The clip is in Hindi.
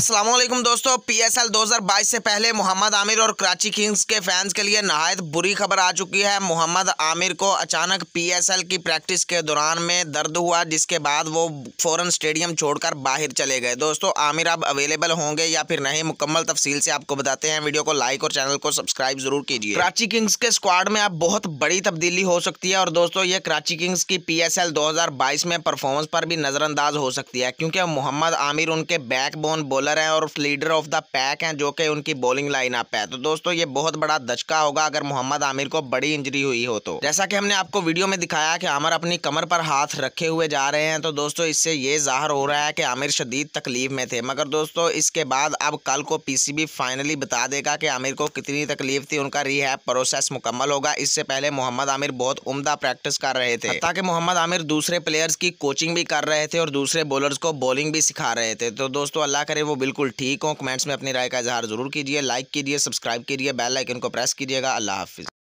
असलम दोस्तों हजार 2022 से पहले मोहम्मद आमिर और कराची किंग्स के फैंस के लिए नहायत बुरी खबर आ चुकी है मोहम्मद आमिर को अचानक एल की प्रैक्टिस के दौरान में दर्द हुआ जिसके बाद वो फौरन स्टेडियम छोड़कर बाहर चले गए दोस्तों आमिर अब अवेलेबल होंगे या फिर नहीं मुकम्मल तफसील से आपको बताते हैं वीडियो को लाइक और चैनल को सब्सक्राइब जरूर कीजिए कराची किंग्स के स्क्वाड में अब बहुत बड़ी तब्दीली हो सकती है और दोस्तों ये कराची किंग्स की पी एस में परफॉर्मेंस पर भी नज़रअंदाज हो सकती है क्योंकि मोहम्मद आमिर उनके बोन बोलर बॉलर हैं और लीडर ऑफ द पैक हैं जो कि उनकी बॉलिंग लाइनअप है तो दोस्तों ये बहुत बड़ा दचका होगा अगर मोहम्मद आमिर को बड़ी इंजरी हुई हो तो जैसा कि हमने आपको वीडियो में दिखाया कि आमिर अपनी कमर पर हाथ रखे हुए जा रहे हैं तो दोस्तों इससे ये जाहिर हो रहा है कि आमिर शदीद तकलीफ में थे मगर दोस्तों इसके बाद अब कल को पीसीबी फाइनली बता देगा कि आमिर को कितनी तकलीफ थी उनका रिहैब प्रोसेस मुकम्मल होगा इससे पहले मोहम्मद आमिर बहुत उमदा प्रैक्टिस कर रहे थे ताकि मोहम्मद आमिर दूसरे प्लेयर्स की कोचिंग भी कर रहे थे और दूसरे बॉलर्स को बॉलिंग भी सिखा रहे थे तो दोस्तों अल्लाह करे वो बिल्कुल ठीक हो कमेंट्स में अपनी राय का इजहार जरूर कीजिए लाइक कीजिए सब्सक्राइब कीजिए बेल आइकन को प्रेस कीजिएगा अल्लाह हाफिज़